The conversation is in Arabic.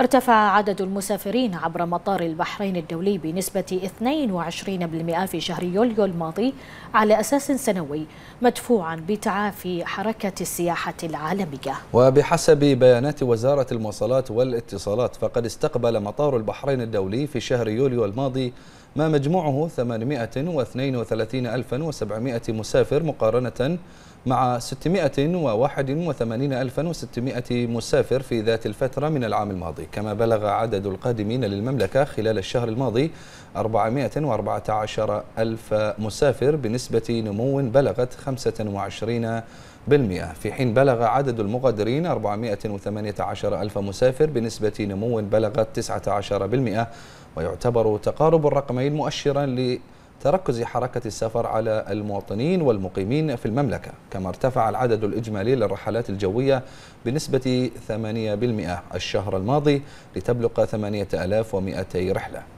ارتفع عدد المسافرين عبر مطار البحرين الدولي بنسبة 22% في شهر يوليو الماضي على أساس سنوي مدفوعا بتعافي حركة السياحة العالمية وبحسب بيانات وزارة المواصلات والاتصالات فقد استقبل مطار البحرين الدولي في شهر يوليو الماضي ما مجموعه 832700 مسافر مقارنة مع 681600 مسافر في ذات الفترة من العام الماضي كما بلغ عدد القادمين للمملكة خلال الشهر الماضي 414000 مسافر بنسبة نمو بلغت 25 بالمئة في حين بلغ عدد المغادرين 418 ألف مسافر بنسبة نمو بلغت 19% ويعتبر تقارب الرقمين مؤشرا لتركز حركة السفر على المواطنين والمقيمين في المملكة كما ارتفع العدد الإجمالي للرحلات الجوية بنسبة 8% الشهر الماضي لتبلغ 8200 رحلة